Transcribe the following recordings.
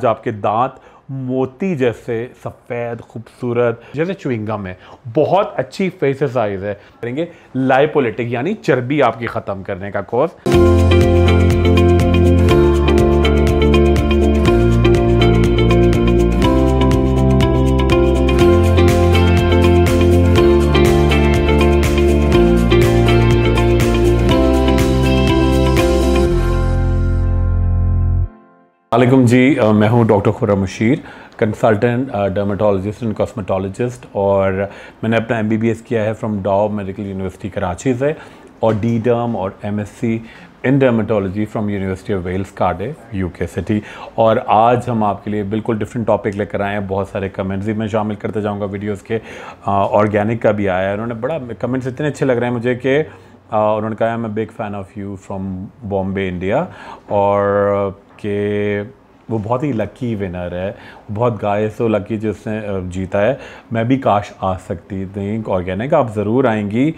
आज आपके दांत मोती जैसे सफ़ेद खूबसूरत जैसे चुविंगम है बहुत अच्छी फेसरसाइज है करेंगे लाइपोलिटिक यानी चर्बी आपकी ख़त्म करने का कोर्स वालेकुम जी मैं हूँ doctor Khurram Mushir consultant dermatologist and cosmetologist और मैंने अपना एस किया है from Dow medical university Karachi से और डी डर्म और सी in dermatology from university of Wales Cardiff UK city और आज हम आपके लिए बिल्कुल डिफरेंट टॉपिक लेकर आए हैं बहुत सारे कमेंट्स भी मैं शामिल करते जाऊंगा वीडियोस के ऑर्गेनिक का भी आया है उन्होंने बड़ा कमेंट्स इतने अच्छे लग रहे हैं मुझे कि उन्होंने कहा मैं big fan of you from Bombay India और के वो बहुत ही लकी विनर है बहुत गाय सो लकी जिसने जीता है मैं भी काश आ सकती थी ऑर्गेनिक आप ज़रूर आएंगी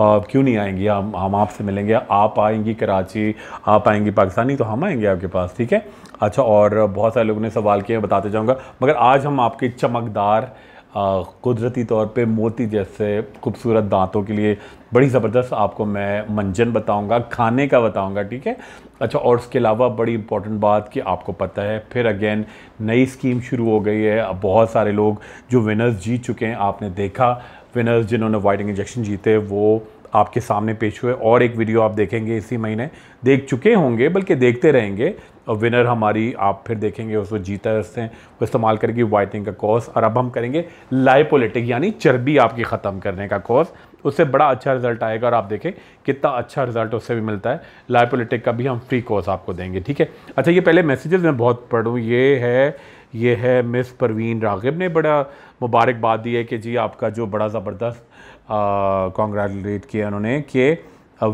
क्यों नहीं आएंगी हम हम आपसे मिलेंगे आप आएंगी कराची आप आएंगी पाकिस्तानी तो हम आएंगे आपके पास ठीक है अच्छा और बहुत सारे लोगों ने सवाल किए बताते जाऊँगा मगर आज हम आपके चमकदार कुदरती तौर पे मोती जैसे खूबसूरत दांतों के लिए बड़ी ज़बरदस्त आपको मैं मंजन बताऊंगा खाने का बताऊंगा ठीक है अच्छा और उसके अलावा बड़ी इंपॉर्टेंट बात कि आपको पता है फिर अगेन नई स्कीम शुरू हो गई है अब बहुत सारे लोग जो विनर्स जीत चुके हैं आपने देखा विनर्स जिन्होंने वाइटिंग इंजेक्शन जीते वो आपके सामने पेश हुए और एक वीडियो आप देखेंगे इसी महीने देख चुके होंगे बल्कि देखते रहेंगे और विनर हमारी आप फिर देखेंगे उसको जीता हैं वो इस्तेमाल करेगी वाइटिंग का कोर्स और अब हम करेंगे लाइपोलिटिक यानी चर्बी आपकी ख़त्म करने का कोर्स उससे बड़ा अच्छा रिजल्ट आएगा और आप देखें कितना अच्छा रिजल्ट उससे भी मिलता है लाइपोलिटिक का भी हम फ्री कोर्स आपको देंगे ठीक है अच्छा ये पहले मैसेजेस मैं बहुत पढ़ूँ ये है ये है मिस परवीन रागिब ने बड़ा मुबारकबाद दी है कि जी आपका जो बड़ा ज़बरदस्त कॉन्ग्रेचुलेट किया उन्होंने कि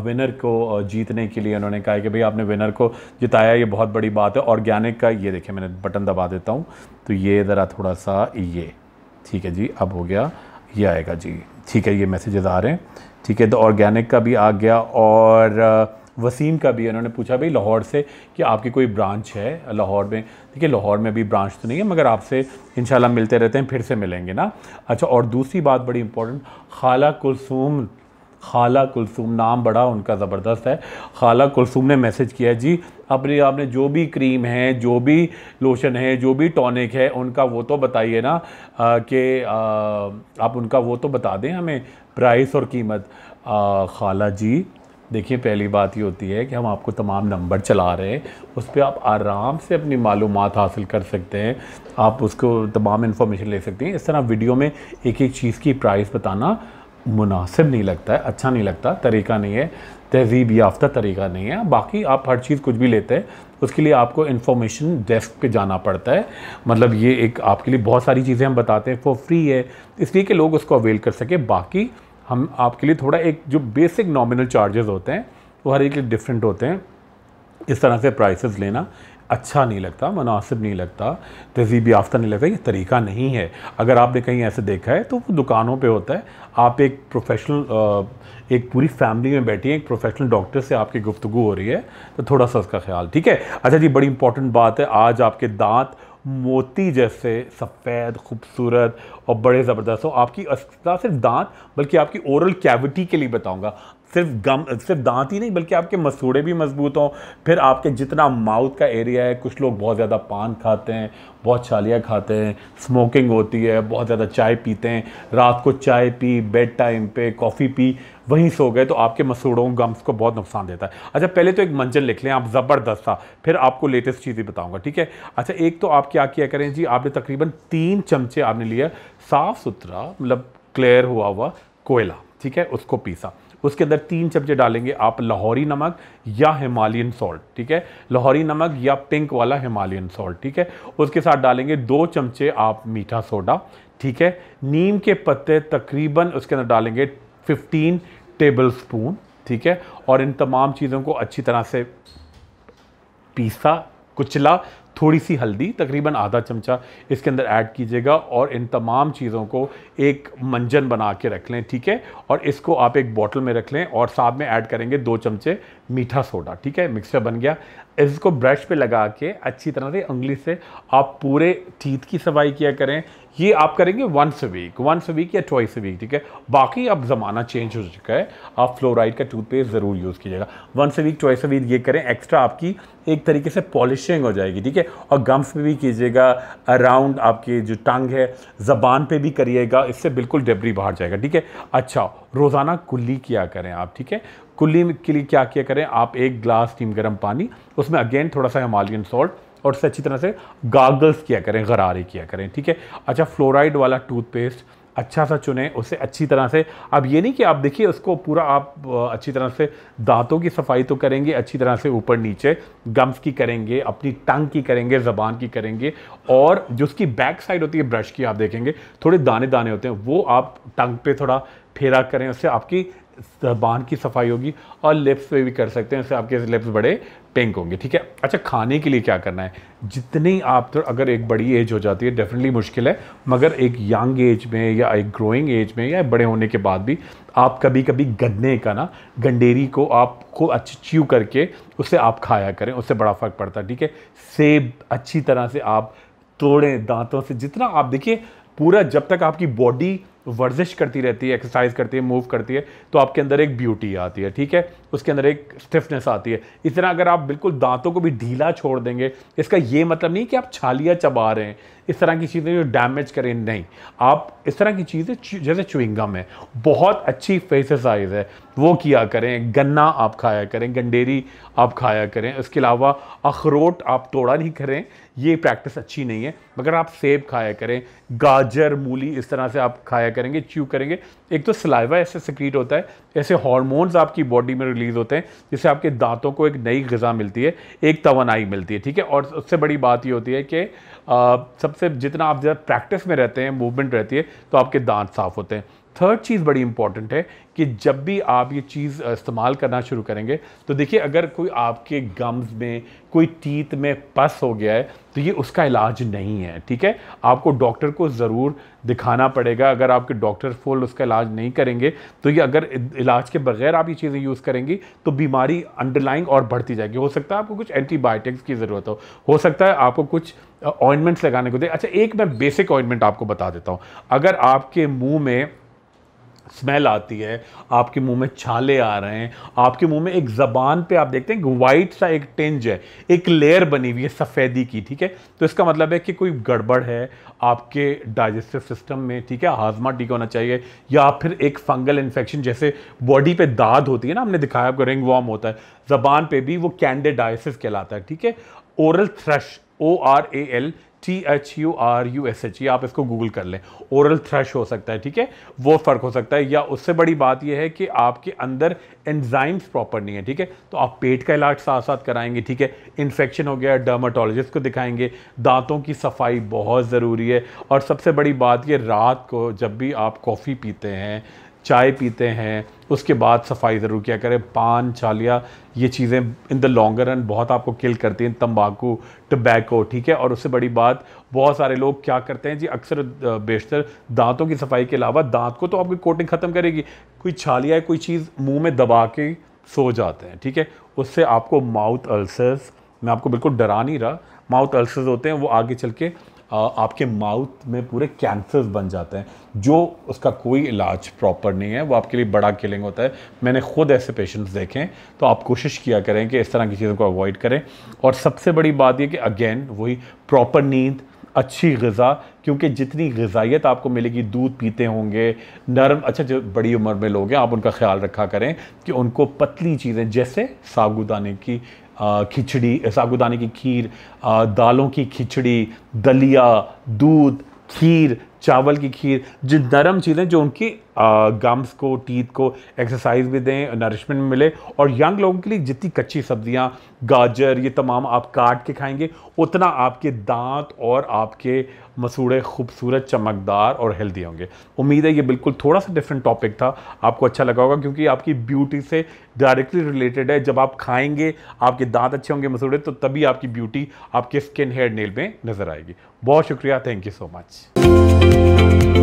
विनर को जीतने के लिए उन्होंने कहा कि भाई आपने विनर को जिताया ये बहुत बड़ी बात है ऑर्गेनिक का ये देखिए मैंने बटन दबा देता हूँ तो ये ज़रा थोड़ा सा ये ठीक है जी अब हो गया ये आएगा जी ठीक है ये मैसेजेस आ रहे हैं ठीक है तो ऑर्गेनिक का भी आ गया और वसीम का भी उन्होंने पूछा भाई लाहौर से कि आपकी कोई ब्रांच है लाहौर में देखिए लाहौर में अभी ब्रांच तो नहीं है मगर आपसे इन मिलते रहते हैं फिर से मिलेंगे ना अच्छा और दूसरी बात बड़ी इंपॉर्टेंट खाला कुलसूम खाला कुलसूम नाम बड़ा उनका ज़बरदस्त है खाला कुलसूम ने मैसेज किया जी अपने आपने जो भी क्रीम है जो भी लोशन है जो भी टॉनिक है उनका वो तो बताइए ना कि आप उनका वो तो बता दें हमें प्राइस और कीमत आ, खाला जी देखिए पहली बात ये होती है कि हम आपको तमाम नंबर चला रहे हैं उस पर आप आराम से अपनी मालूम हासिल कर सकते हैं आप उसको तमाम इन्फॉर्मेशन ले सकते हैं इस तरह वीडियो में एक एक चीज़ की प्राइस बताना मुनासिब नहीं लगता है अच्छा नहीं लगता तरीका नहीं है तहजीब याफ्ता तरीका नहीं है बाकी आप हर चीज़ कुछ भी लेते हैं उसके लिए आपको इन्फॉर्मेशन डेस्क पे जाना पड़ता है मतलब ये एक आपके लिए बहुत सारी चीज़ें हम बताते हैं फॉर फ्री है इसलिए कि लोग उसको अवेल कर सके बाकी हम आपके लिए थोड़ा एक जो बेसिक नॉमिनल चार्जेस होते हैं वो हर एक डिफरेंट होते हैं इस तरह से प्राइसेस लेना अच्छा नहीं लगता मुनासिब नहीं लगता तहजीब याफ्ता नहीं लगता ये तरीका नहीं है अगर आपने कहीं ऐसे देखा है तो वो दुकानों पे होता है आप एक प्रोफेशनल एक पूरी फैमिली में बैठी हैं एक प्रोफेशनल डॉक्टर से आपकी गुफ्तु हो रही है तो थोड़ा सा उसका ख्याल ठीक है अच्छा जी बड़ी इंपॉर्टेंट बात है आज आपके दांत मोती जैसे सफ़ेद खूबसूरत और बड़े ज़बरदस्त हो आपकी ना सिर्फ दांत बल्कि आपकी ओरल कैविटी के लिए बताऊंगा सिर्फ गम सिर्फ दांत ही नहीं बल्कि आपके मसूड़े भी मजबूत हों फिर आपके जितना माउथ का एरिया है कुछ लोग बहुत ज़्यादा पान खाते हैं बहुत छालियाँ खाते हैं स्मोकिंग होती है बहुत ज़्यादा चाय पीते हैं रात को चाय पी बेड टाइम पे कॉफ़ी पी वहीं सो गए तो आपके मसूड़ों गम्स को बहुत नुकसान देता है अच्छा पहले तो एक मंजन लिख लें आप ज़बरदस्त था फिर आपको लेटेस्ट चीज़ें बताऊँगा ठीक है अच्छा एक तो आप क्या किया करें जी आपने तकरीबन तीन चमचे आपने लिया साफ़ सुथरा मतलब क्लियर हुआ हुआ कोयला ठीक है उसको पीसा उसके अंदर तीन चमचे डालेंगे आप लाहौरी नमक या हिमालयन सॉल्ट ठीक है लाहौरी नमक या पिंक वाला हिमालयन सॉल्ट ठीक है उसके साथ डालेंगे दो चमचे आप मीठा सोडा ठीक है नीम के पत्ते तकरीबन उसके अंदर डालेंगे फिफ्टीन टेबल स्पून ठीक है और इन तमाम चीज़ों को अच्छी तरह से पीसा कुचला थोड़ी सी हल्दी तकरीबन आधा चमचा इसके अंदर ऐड कीजिएगा और इन तमाम चीज़ों को एक मंजन बना के रख लें ठीक है और इसको आप एक बॉटल में रख लें और साथ में ऐड करेंगे दो चमचे मीठा सोडा ठीक है मिक्सचर बन गया इसको ब्रश पे लगा के अच्छी तरह से उंगली से आप पूरे टीथ की सफाई किया करें ये आप करेंगे वंस वीक वंस वीक या ट्वाइस वीक ठीक है बाकी अब ज़माना चेंज हो चुका है आप फ्लोराइड का टूथपेस्ट ज़रूर यूज़ कीजिएगा वंस वीक ट्वाइस वीक ये करें एक्स्ट्रा आपकी एक तरीके से पॉलिशिंग हो जाएगी ठीक है और गम्स पे भी कीजिएगा अराउंड आपके जो टंग है ज़बान पे भी करिएगा इससे बिल्कुल डेबरी बाहर जाएगा ठीक है अच्छा रोज़ाना कुल्ली किया करें आप ठीक है कुल्ली के लिए क्या किया करें आप एक ग्लास टीम गर्म पानी उसमें अगेन थोड़ा सा हिमालयन सॉल्ट और उससे अच्छी तरह से गागल्स किया करें गरारे किया करें ठीक है अच्छा फ्लोराइड वाला टूथपेस्ट अच्छा सा चुने उसे अच्छी तरह से अब ये नहीं कि आप देखिए उसको पूरा आप अच्छी तरह से दांतों की सफाई तो करेंगे अच्छी तरह से ऊपर नीचे गम्स की करेंगे अपनी टंग की करेंगे ज़बान की करेंगे और जो उसकी बैक साइड होती है ब्रश की आप देखेंगे थोड़े दाने दाने होते हैं वो आप टंग पे थोड़ा फेरा करें उससे आपकी जबान की सफाई होगी और लिप्स पे भी कर सकते हैं इससे आपके लिप्स बड़े पिंक होंगे ठीक है अच्छा खाने के लिए क्या करना है जितनी आप तो अगर एक बड़ी एज हो जाती है डेफिनेटली मुश्किल है मगर एक यंग एज में या एक ग्रोइंग एज में या बड़े होने के बाद भी आप कभी कभी गन्ने का ना गंडेरी को आपको अच्छी च्यू करके उसे आप खाया करें उससे बड़ा फ़र्क पड़ता है ठीक है सेब अच्छी तरह से आप तोड़ें दांतों से जितना आप देखिए पूरा जब तक आपकी बॉडी वर्जिश करती रहती है एक्सरसाइज करती है मूव करती है तो आपके अंदर एक ब्यूटी आती है ठीक है उसके अंदर एक स्टिफनेस आती है इस तरह अगर आप बिल्कुल दांतों को भी ढीला छोड़ देंगे इसका ये मतलब नहीं कि आप छालियाँ चबा रहे हैं इस तरह की चीज़ें जो डैमेज करें नहीं आप इस तरह की चीज़ें जैसे चुविंगम है बहुत अच्छी फेसरसाइज है वो किया करें गन्ना आप खाया करें गंडेरी आप खाया करें इसके अलावा अखरोट आप तोड़ा नहीं करें ये प्रैक्टिस अच्छी नहीं है मगर आप सेब खाया करें गाजर मूली इस तरह से आप खाया क्या करेंगे च्यू करेंगे एक तो सलाइवा ऐसे सिक्रीट होता है ऐसे हॉर्मोन्स आपकी बॉडी में रिलीज होते हैं जिससे आपके दांतों को एक नई गज़ा मिलती है एक तोनाई मिलती है ठीक है और उससे बड़ी बात यह होती है कि सबसे जितना आप ज़्यादा प्रैक्टिस में रहते हैं मूवमेंट रहती है तो आपके दांत साफ़ होते हैं थर्ड चीज़ बड़ी इंपॉर्टेंट है कि जब भी आप ये चीज़ इस्तेमाल करना शुरू करेंगे तो देखिए अगर कोई आपके गम्स में कोई टीथ में पस हो गया है तो ये उसका इलाज नहीं है ठीक है आपको डॉक्टर को ज़रूर दिखाना पड़ेगा अगर आपके डॉक्टर फुल उसका इलाज नहीं करेंगे तो ये अगर इलाज के बगैर आप ये चीज़ें यूज़ करेंगी तो बीमारी अंडरलाइंग और बढ़ती जाएगी हो सकता है आपको कुछ एंटीबायोटिक्स की ज़रूरत हो हो सकता है आपको कुछ ऑइंटमेंट्स लगाने को दे अच्छा एक मैं बेसिक ऑइंटमेंट आपको बता देता हूँ अगर आपके मुँह में स्मेल आती है आपके मुंह में छाले आ रहे हैं आपके मुंह में एक ज़बान पे आप देखते हैं वाइट सा एक टेंज है एक लेयर बनी हुई है सफ़ेदी की ठीक है तो इसका मतलब है कि कोई गड़बड़ है आपके डाइजेस्टिव सिस्टम में ठीक है हाजमा ठीक होना चाहिए या फिर एक फंगल इन्फेक्शन जैसे बॉडी पे दाद होती है ना हमने दिखाया आपको रिंग वॉर्म होता है ज़बान पर भी वो कैंडेडाइसिस कहलाता है ठीक है oral thrush O R A L T H R U S H एच ये आप इसको गूगल कर लें ओरल थ्रश हो सकता है ठीक है वो फ़र्क हो सकता है या उससे बड़ी बात यह है कि आपके अंदर एंजाइम्स प्रॉपर नहीं है ठीक है तो आप पेट का इलाज साथ साथ कराएंगे ठीक है इन्फेक्शन हो गया डर्माटोलॉजिस्ट को दिखाएंगे दांतों की सफाई बहुत ज़रूरी है और सबसे बड़ी बात ये रात को जब भी आप कॉफ़ी पीते हैं चाय पीते हैं उसके बाद सफाई ज़रूर किया करें पान चालिया ये चीज़ें इन द लॉन्गर रन बहुत आपको किल करती हैं तंबाकू टबैको ठीक है और उससे बड़ी बात बहुत सारे लोग क्या करते हैं जी अक्सर बेशतर दांतों की सफाई के अलावा दांत को तो आपकी कोटिंग ख़त्म करेगी कोई छालिया है कोई चीज़ मुंह में दबा के सो जाते हैं ठीक है उससे आपको माउथ अल्सर्स मैं आपको बिल्कुल डरा नहीं रहा माउथ अल्सर्स होते हैं वो आगे चल के आपके माउथ में पूरे कैंसर्स बन जाते हैं जो उसका कोई इलाज प्रॉपर नहीं है वो आपके लिए बड़ा किलिंग होता है मैंने खुद ऐसे पेशेंट्स देखे तो आप कोशिश किया करें कि इस तरह की चीज़ों को अवॉइड करें और सबसे बड़ी बात यह कि अगेन वही प्रॉपर नींद अच्छी गज़ा क्योंकि जितनी गजाइत आपको मिलेगी दूध पीते होंगे नरम अच्छा जो बड़ी उम्र में लोग हैं आप उनका ख्याल रखा करें कि उनको पतली चीज़ें जैसे साबुदाने की खिचड़ी सागुदाने की खीर दालों की खिचड़ी दलिया दूध खीर चावल की खीर जो नरम चीज़ें जो उनकी गम्स को टीथ को एक्सरसाइज भी दें नरिशमेंट मिले और यंग लोगों के लिए जितनी कच्ची सब्जियां गाजर ये तमाम आप काट के खाएंगे उतना आपके दांत और आपके मसूड़े खूबसूरत चमकदार और हेल्दी होंगे उम्मीद है ये बिल्कुल थोड़ा सा डिफरेंट टॉपिक था आपको अच्छा लगा होगा क्योंकि आपकी ब्यूटी से डायरेक्टली रिलेटेड है जब आप खाएंगे आपके दांत अच्छे होंगे मसूड़े तो तभी आपकी ब्यूटी आपके स्किन हेयर नेल में नज़र आएगी बहुत शुक्रिया थैंक यू सो मच